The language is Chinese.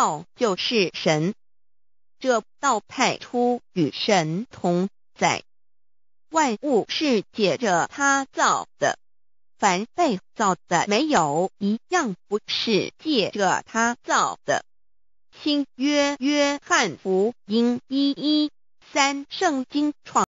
道就是神，这道派出与神同在，万物是借着他造的，凡被造的没有一样不是借着他造的。新约约翰福音一一三圣经创。